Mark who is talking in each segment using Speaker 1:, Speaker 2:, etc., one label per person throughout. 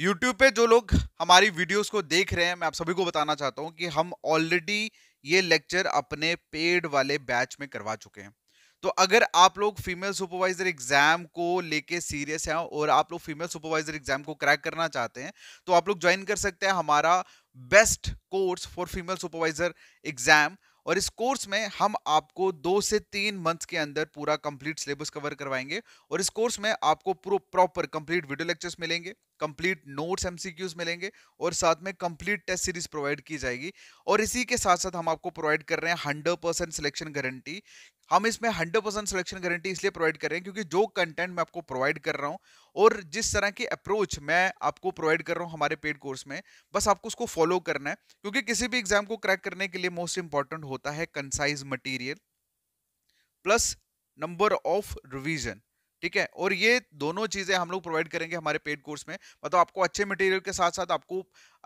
Speaker 1: YouTube पे जो लोग हमारी वीडियोस को देख रहे हैं मैं आप सभी को बताना चाहता हूँ कि हम ऑलरेडी ये लेक्चर अपने पेड वाले बैच में करवा चुके हैं तो अगर आप लोग फीमेल सुपरवाइजर एग्जाम को लेके सीरियस हैं और आप लोग फीमेल सुपरवाइजर एग्जाम को क्रैक करना चाहते हैं तो आप लोग ज्वाइन कर सकते हैं हमारा best course for female supervisor exam और इस कोर्स में हम आपको दो से तीन मंथ्स के अंदर पूरा कंप्लीट सिलेबस कवर करवाएंगे और इस कोर्स में आपको पूरा प्रॉपर कंप्लीट वीडियो लेक्चर्स मिलेंगे कंप्लीट नोट्स एमसीक्यूज मिलेंगे और साथ में कंप्लीट टेस्ट सीरीज प्रोवाइड की जाएगी और इसी के साथ साथ हम आपको प्रोवाइड कर रहे हैं हंड्रेड परसेंट सिलेक्शन गारंटी हम इसमें हंड्रेड परसेंट सिलेक्शन गारंटी इसलिए प्रोवाइड कर रहे हैं क्योंकि जो कंटेंट मैं आपको प्रोवाइड कर रहा हूँ और जिस तरह की अप्रोच मैं आपको प्रोवाइड कर रहा हूँ हमारे पेड कोर्स में बस आपको उसको फॉलो करना है क्योंकि किसी भी एग्जाम को क्रैक करने के लिए मोस्ट इंपॉर्टेंट होता है concise material plus number of revision ठीक है और ये दोनों चीजें हम लोग प्रोवाइड करेंगे हमारे पेड कोर्स में मतलब आपको अच्छे मटेरियल के साथ साथ आपको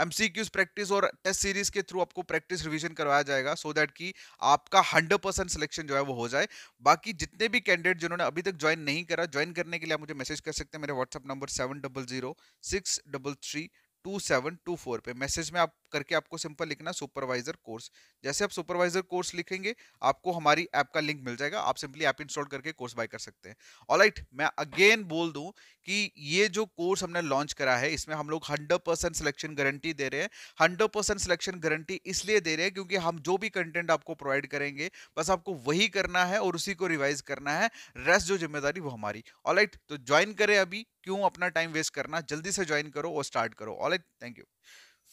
Speaker 1: एमसीक्यूज प्रैक्टिस और टेस्ट सीरीज के थ्रू आपको प्रैक्टिस रिवीजन करवाया जाएगा सो so दैट कि आपका 100 परसेंट सिलेक्शन जो है वो हो जाए बाकी जितने भी कैंडिडेट जिन्होंने अभी तक ज्वाइन नहीं करा ज्वाइन करने के लिए आप मुझे मैसेज कर सकते हैं मेरे WhatsApp number seven double zero six double three two seven two four पे मैसेज में आप करके आपको सिंपल लिखना सुपरवाइजर कोर्स जैसे आप सुपरवाइजर कोर्स लिखेंगे आपको हमारी ऐप का लिंक मिल जाएगा आप सिंपली ऐप इंस्टॉल करके कोर्स बाय कर सकते हैं ऑलराइट right, मैं अगेन बोल दूं कि ये जो कोर्स हमने लॉन्च करा है इसमें हम लोग हंड्रेड परसेंट सिलेक्शन गारंटी दे रहे हैं हंड्रेड परसेंट सिलेक्शन गारंटी इसलिए दे रहे हैं क्योंकि हम जो भी कंटेंट आपको प्रोवाइड करेंगे बस आपको वही करना है और उसी को रिवाइज करना है रेस्ट जो जिम्मेदारी वो हमारी ऑलराइट right, तो ज्वाइन करें अभी क्यों अपना टाइम वेस्ट करना जल्दी से ज्वाइन करो और स्टार्ट करो all alright thank you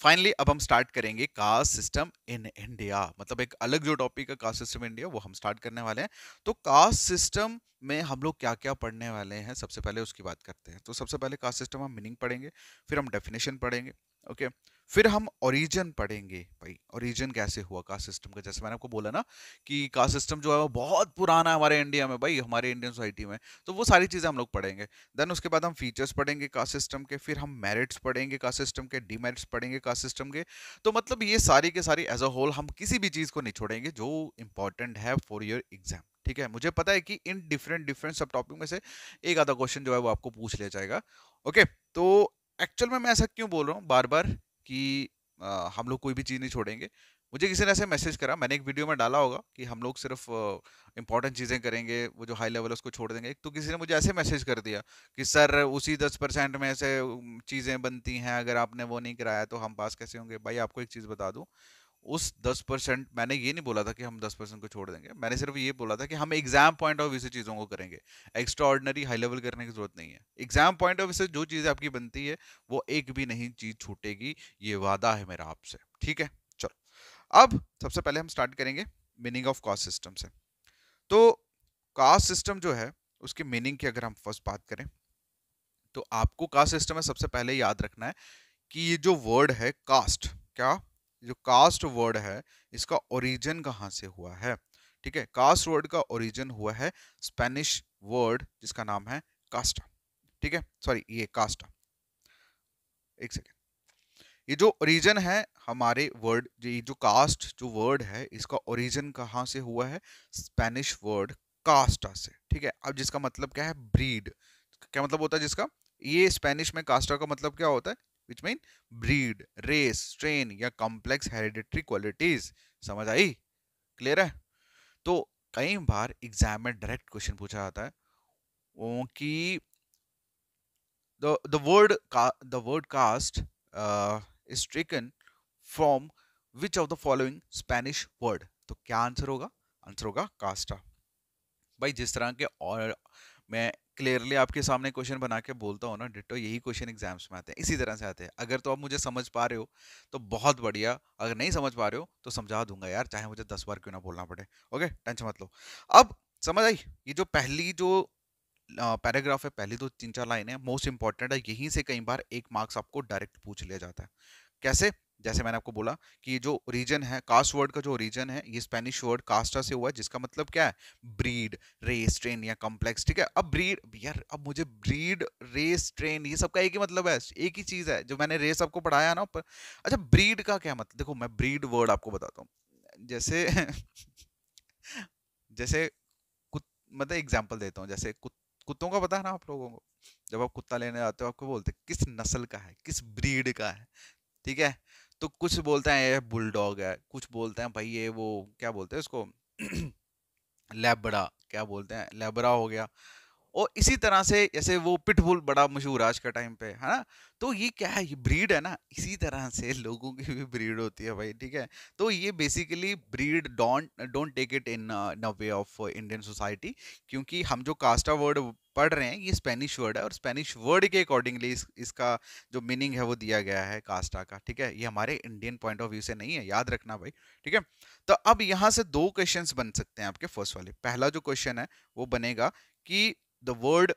Speaker 1: finally अब हम स्टार्ट करेंगे कास्ट सिस्टम इन इंडिया मतलब एक अलग जो टॉपिक है कास्ट सिस्टम इन इंडिया वो हम स्टार्ट करने वाले हैं तो कास्ट सिस्टम में हम लोग क्या क्या पढ़ने वाले हैं सबसे पहले उसकी बात करते हैं तो सबसे पहले कास्ट सिस्टम हम मीनिंग पढ़ेंगे फिर हम डेफिनेशन पढ़ेंगे ओके फिर हम ओरिजिन पढ़ेंगे भाई ओरिजिन कैसे हुआ कास्ट सिस्टम का जैसे मैंने आपको बोला ना कि कास्ट सिस्टम जो है वो बहुत पुराना है हमारे इंडिया में भाई हमारे इंडियन सोसाइटी में तो वो सारी चीज़ें हम लोग पढ़ेंगे देन उसके बाद हम फीचर्स पढ़ेंगे कास्ट सिस्टम के फिर हम मेरिट्स पढ़ेंगे कास्ट सिस्टम के डीमेरिट्स पढ़ेंगे कास्ट सिस्टम के तो मतलब ये सारी के सारी एज अ होल हम किसी भी चीज़ को नहीं छोड़ेंगे जो इंपॉर्टेंट है फॉर योर एग्जाम ठीक है मुझे पता है कि इन डिफरेंट डिफरेंट सब टॉपिक में से एक आधा क्वेश्चन जो है वो आपको पूछ लिया जाएगा ओके okay, तो एक्चुअल में मैं ऐसा क्यों बोल रहा हूँ बार बार कि आ, हम लोग कोई भी चीज़ नहीं छोड़ेंगे मुझे किसी ने ऐसे मैसेज करा मैंने एक वीडियो में डाला होगा कि हम लोग सिर्फ इंपॉर्टेंट चीज़ें करेंगे वो जो हाई लेवल उसको छोड़ देंगे तो किसी ने मुझे ऐसे मैसेज कर दिया कि सर उसी दस परसेंट में ऐसे चीज़ें बनती हैं अगर आपने वो नहीं कराया तो हम पास कैसे होंगे भाई आपको एक चीज़ बता दूँ उस 10 परसेंट मैंने ये नहीं बोला था कि हम 10 परसेंट को छोड़ देंगे मैंने सिर्फ ये बोला था कि हम एग्जाम पॉइंट ऑफ व्यू से चीज़ों को करेंगे एक्स्ट्रा ऑर्डनरी हाई लेवल करने की जरूरत नहीं है एग्जाम पॉइंट ऑफ व्यू से जो चीज़ आपकी बनती है वो एक भी नहीं चीज़ छूटेगी ये वादा है मेरा आपसे ठीक है चलो अब सबसे पहले हम स्टार्ट करेंगे मीनिंग ऑफ कास्ट सिस्टम से तो कास्ट सिस्टम जो है उसके मीनिंग की अगर हम फर्स्ट बात करें तो आपको कास्ट सिस्टम में सबसे पहले याद रखना है कि ये जो वर्ड है कास्ट क्या जो कास्ट वर्ड है इसका ओरिजिन कहाँ से हुआ है ठीक है कास्ट वर्ड का ओरिजिन हुआ है स्पेनिश वर्ड जिसका नाम है कास्टा ठीक है सॉरी ये कास्टा एक सेकेंड ये जो ओरिजिन है हमारे वर्ड ये जो कास्ट जो वर्ड है इसका ओरिजिन कहाँ से हुआ है स्पेनिश वर्ड कास्टा से ठीक है अब जिसका मतलब क्या है ब्रीड क्या मतलब होता है जिसका ये स्पेनिश में कास्टा का मतलब क्या होता है which mean breed race strain या कॉम्प्लेक्स hereditary क्वालिटीज समझ आई क्लियर है तो कई बार एग्जाम में डायरेक्ट क्वेश्चन पूछा जाता है कि the word the word caste is taken from which of the following Spanish word तो क्या आंसर होगा आंसर होगा कास्टा भाई जिस तरह के और मैं क्लियरली आपके सामने क्वेश्चन बना के बोलता हूँ ना डिटो यही क्वेश्चन एग्जाम्स में आते हैं इसी तरह से आते हैं अगर तो आप मुझे समझ पा रहे हो तो बहुत बढ़िया अगर नहीं समझ पा रहे हो तो समझा दूंगा यार चाहे मुझे दस बार क्यों ना बोलना पड़े ओके टेंशन मत लो अब समझ आई ये जो पहली जो पैराग्राफ है पहली दो तीन चार लाइन है मोस्ट इंपॉर्टेंट है यहीं से कई बार एक मार्क्स आपको डायरेक्ट पूछ लिया जाता है कैसे जैसे मैंने आपको बोला कि जो रीजन है कास्ट वर्ड का जो रीजन है ये स्पेनिश वर्ड कास्टा से हुआ है जिसका मतलब क्या है ब्रीड रेस ट्रेन या कॉम्प्लेक्स ठीक है अब ब्रीड यार अब मुझे ब्रीड रेस ट्रेन ये सबका एक ही मतलब है एक ही चीज़ है जो मैंने रेस आपको पढ़ाया ना ऊपर अच्छा ब्रीड का क्या मतलब देखो मैं ब्रीड वर्ड आपको बताता हूँ जैसे जैसे कुत मतलब तो एग्जाम्पल देता हूँ जैसे कुत कुत्तों का पता है ना आप लोगों को जब आप कुत्ता लेने जाते हो आपको बोलते किस नस्ल का है किस ब्रीड का है ठीक है तो कुछ बोलते हैं ये बुलडॉग है कुछ बोलते हैं भाई ये वो क्या बोलते हैं इसको लेबड़ा क्या बोलते हैं लेबरा हो गया और इसी तरह से जैसे वो पिटबुल बड़ा मशहूर आज का टाइम पे है ना तो ये क्या है ये ब्रीड है ना इसी तरह से लोगों की भी ब्रीड होती है भाई ठीक है तो ये basically breed don't don't take it in way of Indian society क्योंकि हम जो कास्टा वर्ड पढ़ रहे हैं ये स्पेनिश वर्ड है और स्पेनिश वर्ड के अकॉर्डिंगली इस, इसका जो मीनिंग है वो दिया गया है कास्टा का ठीक है ये हमारे इंडियन पॉइंट ऑफ व्यू से नहीं है याद रखना भाई ठीक है तो अब यहाँ से दो क्वेश्चन बन सकते हैं आपके फर्स्ट वाले पहला जो क्वेश्चन है वो बनेगा कि the word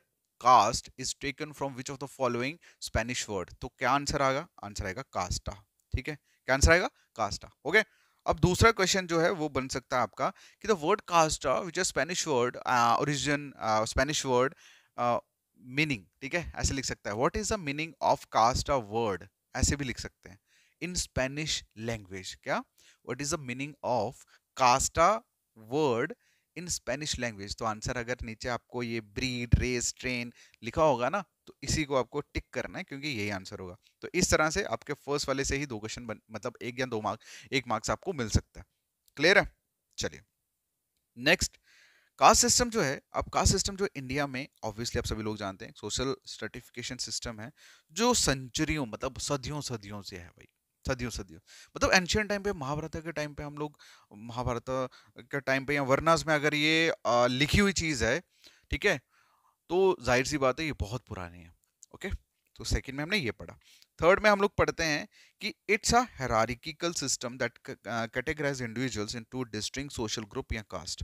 Speaker 1: caste is taken from which of the following Spanish word तो क्या आंसर आएगा आंसर आएगा कास्टा ठीक है क्या आंसर आएगा कास्टा ओके okay? अब दूसरा क्वेश्चन जो है वो बन सकता है आपका कि the word casta which is Spanish word origin Spanish word meaning ठीक है ऐसे लिख सकता है what is the meaning of casta word ऐसे भी लिख सकते हैं इन स्पेनिश लैंग्वेज क्या what is the meaning of casta word in Spanish language तो आंसर अगर नीचे आपको ये ब्रीड रेस ट्रेन लिखा होगा ना तो इसी को आपको टिक करना है क्योंकि यही आंसर होगा तो इस तरह से आपके फर्स्ट वाले से ही दो क्वेश्चन मतलब एक या दो मार्क एक मार्क्स आपको मिल सकता है क्लियर है चलिए नेक्स्ट कास्ट सिस्टम जो है अब कास्ट सिस्टम जो इंडिया में ऑब्वियसली आप सभी लोग जानते हैं सोशल सर्टिफिकेशन सिस्टम है जो सेंचुरियों मतलब सदियों सदियों से है भाई सदियों सदियों मतलब एंशियंट टाइम पे महाभारत के टाइम पे हम लोग महाभारत के टाइम पे या वर्नास में अगर ये आ, लिखी हुई चीज़ है ठीक है तो जाहिर सी बात है ये बहुत पुरानी है ओके तो सेकंड में हमने ये पढ़ा थर्ड में हम लोग पढ़ते हैं कि it's a hierarchical system that categorize individuals into distinct social group या caste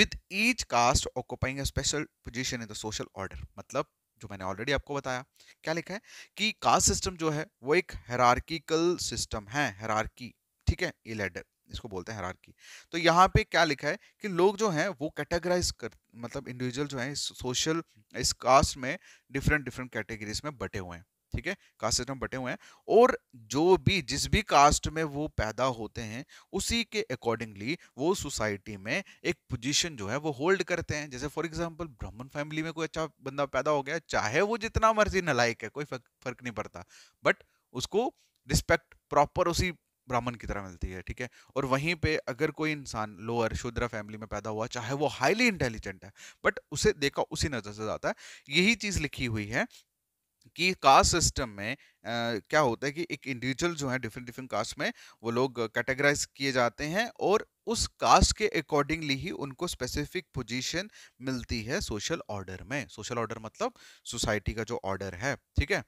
Speaker 1: with each caste occupying a special position in the social order मतलब जो मैंने ऑलरेडी आपको बताया क्या लिखा है कि कास्ट सिस्टम जो है वो एक हेरार्किकल सिस्टम है हेरार्की ठीक है ये लेडर इसको बोलते हैं हरारकी तो यहाँ पे क्या लिखा है कि लोग जो हैं वो कैटेगराइज कर मतलब इंडिविजुअल जो हैं सोशल इस कास्ट में डिफरेंट डिफरेंट कैटेगरीज में बटे हुए हैं ठीक है कास्ट सिस्टम बटे हुए हैं और जो भी जिस भी कास्ट में वो पैदा होते हैं उसी के अकॉर्डिंगली वो सोसाइटी में एक पोजीशन जो है वो होल्ड करते हैं जैसे फॉर एग्जांपल ब्राह्मण फैमिली में कोई अच्छा बंदा पैदा हो गया चाहे वो जितना मर्जी नलायक है कोई फर्क नहीं पड़ता बट उसको रिस्पेक्ट प्रॉपर उसी ब्राह्मण की तरह मिलती है ठीक है और वहीं पे अगर कोई इंसान लोअर शूद्र फैमिली में पैदा हुआ चाहे वो हाईली इंटेलिजेंट है बट उसे देखा उसी नज़र से जाता है यही चीज़ लिखी हुई है कि कास्ट सिस्टम में आ, क्या होता है कि एक इंडिविजुअल जो है डिफरेंट डिफरेंट कास्ट में वो लोग कैटेगराइज किए जाते हैं और उस कास्ट के अकॉर्डिंगली ही उनको स्पेसिफिक पोजीशन मिलती है सोशल ऑर्डर में सोशल ऑर्डर मतलब सोसाइटी का जो ऑर्डर है ठीक है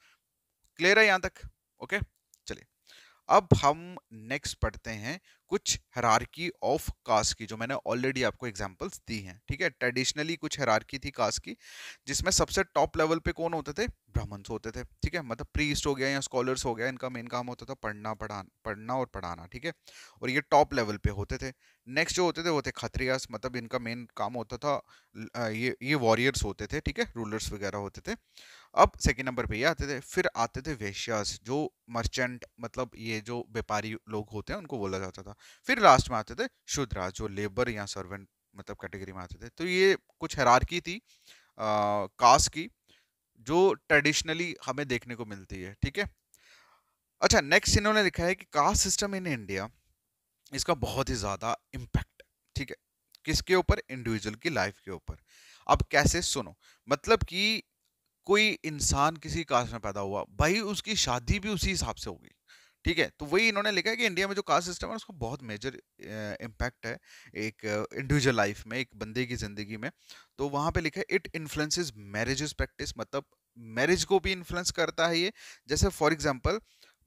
Speaker 1: क्लियर है यहाँ तक ओके अब हम नेक्स्ट पढ़ते हैं कुछ हरारकी ऑफ कास्ट की जो मैंने ऑलरेडी आपको एग्जांपल्स दी हैं ठीक है ट्रेडिशनली कुछ हरारकी थी कास्ट की जिसमें सबसे टॉप लेवल पे कौन होते थे ब्राह्मण्स होते थे ठीक है मतलब प्रीस्ट हो गया या स्कॉलर्स हो गया इनका मेन काम होता था पढ़ना पढ़ाना पढ़ना और पढ़ाना ठीक है और ये टॉप लेवल पे होते थे नेक्स्ट जो होते थे वो थे खत्रियास मतलब इनका मेन काम होता था ये ये वॉरियर्स होते थे ठीक है रूलर्स वगैरह होते थे अब सेकंड नंबर पे ये आते थे फिर आते थे वेश्यास जो मर्चेंट मतलब ये जो व्यापारी लोग होते हैं उनको बोला जाता था फिर लास्ट में आते थे शुद्रा जो लेबर या सर्वेंट मतलब कैटेगरी में आते थे तो ये कुछ हरारकी थी कास्ट की जो ट्रेडिशनली हमें देखने को मिलती है ठीक है अच्छा नेक्स्ट इन्होंने लिखा है कि कास्ट सिस्टम इन इंडिया इसका बहुत ही ज़्यादा इम्पैक्ट ठीक है किसके ऊपर इंडिविजुअल की लाइफ के ऊपर अब कैसे सुनो मतलब कि कोई इंसान किसी कास्ट में पैदा हुआ भाई उसकी शादी भी उसी हिसाब से होगी ठीक है तो वही इन्होंने लिखा है कि इंडिया में जो कास्ट सिस्टम है उसका बहुत मेजर इम्पैक्ट है एक इंडिविजुअल लाइफ में एक बंदे की जिंदगी में तो वहाँ पे लिखा है इट इन्फ्लुएंसेस मैरिजेस प्रैक्टिस मतलब मैरिज को भी इन्फ्लुएंस करता है ये जैसे फॉर एग्जाम्पल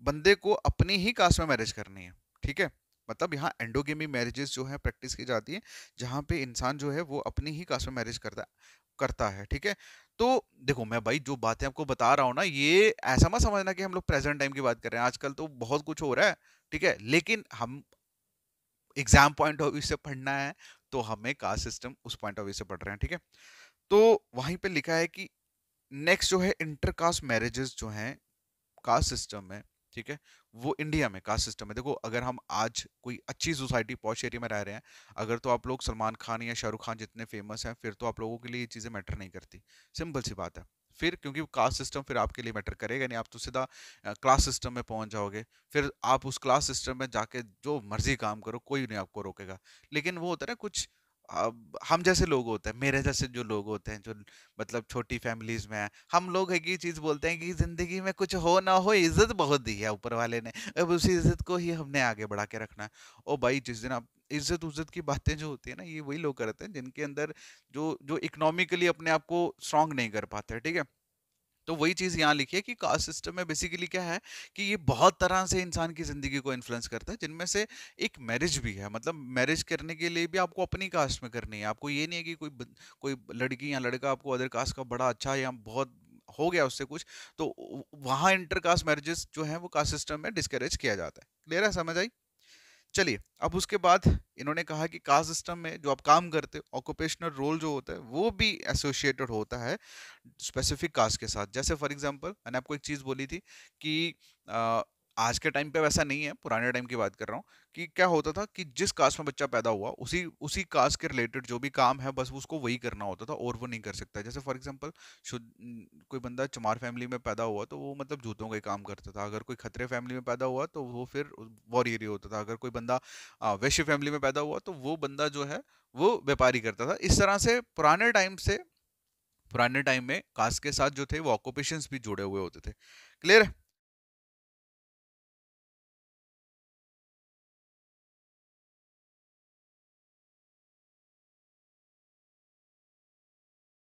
Speaker 1: बंदे को अपनी ही कास्ट में मैरिज करनी है ठीक है मतलब यहाँ एंडोगेमी मैरिजेस जो है प्रैक्टिस की जाती है जहाँ पे इंसान जो है वो अपनी ही कास्ट में मैरिज करता है करता है ठीक है तो देखो मैं भाई जो बातें आपको बता रहा हूँ ना ये ऐसा मत समझना कि हम लोग प्रेजेंट टाइम की बात कर रहे हैं आजकल तो बहुत कुछ हो रहा है ठीक है लेकिन हम एग्जाम पॉइंट ऑफ व्यू से पढ़ना है तो हमें कास्ट सिस्टम उस पॉइंट ऑफ व्यू से पढ़ रहे हैं ठीक है तो वहीं पे लिखा है कि नेक्स्ट जो है इंटरकास्ट मैरिजेस जो हैं कास्ट सिस्टम में ठीक है वो इंडिया में कास्ट सिस्टम है देखो अगर हम आज कोई अच्छी सोसाइटी पॉश एरिया में रह रहे हैं अगर तो आप लोग सलमान खान या शाहरुख खान जितने फेमस हैं फिर तो आप लोगों के लिए ये चीज़ें मैटर नहीं करती सिंपल सी बात है फिर क्योंकि कास्ट सिस्टम फिर आपके लिए मैटर करेगा यानी आप तो सीधा क्लास सिस्टम में पहुंच जाओगे फिर आप उस क्लास सिस्टम में जाके जो मर्जी काम करो कोई नहीं आपको रोकेगा लेकिन वो होता है ना कुछ अब हम जैसे लोग होते हैं मेरे जैसे जो लोग होते हैं जो मतलब छोटी फैमिलीज में हैं हम लोग एक ही चीज बोलते हैं कि जिंदगी में कुछ हो ना हो इज्जत बहुत दी है ऊपर वाले ने अब उसी इज्जत को ही हमने आगे बढ़ा के रखना है ओ भाई जिस दिन आप इज्जत उज्जत की बातें जो होती है ना ये वही लोग करते हैं जिनके अंदर जो जो इकोनॉमिकली अपने आप को स्ट्रांग नहीं कर पाते ठीक है तो वही चीज़ यहाँ लिखी है कि कास्ट सिस्टम में बेसिकली क्या है कि ये बहुत तरह से इंसान की ज़िंदगी को इन्फ्लुएंस करता है जिनमें से एक मैरिज भी है मतलब मैरिज करने के लिए भी आपको अपनी कास्ट में करनी है आपको ये नहीं है कि कोई कोई लड़की या लड़का आपको अदर कास्ट का बड़ा अच्छा या बहुत हो गया उससे कुछ तो वहाँ इंटर कास्ट मैरिजेस जो है वो कास्ट सिस्टम में डिस्करेज किया जाता है क्लियर है समझ आई चलिए अब उसके बाद इन्होंने कहा कि कास्ट सिस्टम में जो आप काम करते हो ऑक्यूपेशनल रोल जो होता है वो भी एसोसिएटेड होता है स्पेसिफिक कास्ट के साथ जैसे फॉर एग्जांपल मैंने आपको एक चीज़ बोली थी कि आज के टाइम पे वैसा नहीं है पुराने टाइम की बात कर रहा हूँ कि क्या होता था कि जिस कास्ट में बच्चा पैदा हुआ उसी उसी कास्ट के रिलेटेड जो भी काम है बस उसको वही करना होता था और वो नहीं कर सकता जैसे फॉर एग्जांपल कोई बंदा चमार फैमिली में पैदा हुआ तो वो मतलब जूतों का ही काम करता था अगर कोई खतरे फैमिली में पैदा हुआ तो वो फिर वॉरियर ही होता था अगर कोई बंदा वैश्य फैमिली में पैदा हुआ तो वो बंदा जो है वो व्यापारी करता था इस तरह से पुराने टाइम से पुराने टाइम में कास्ट के साथ जो थे वो ऑक्यूपेशन भी जुड़े हुए होते थे क्लियर है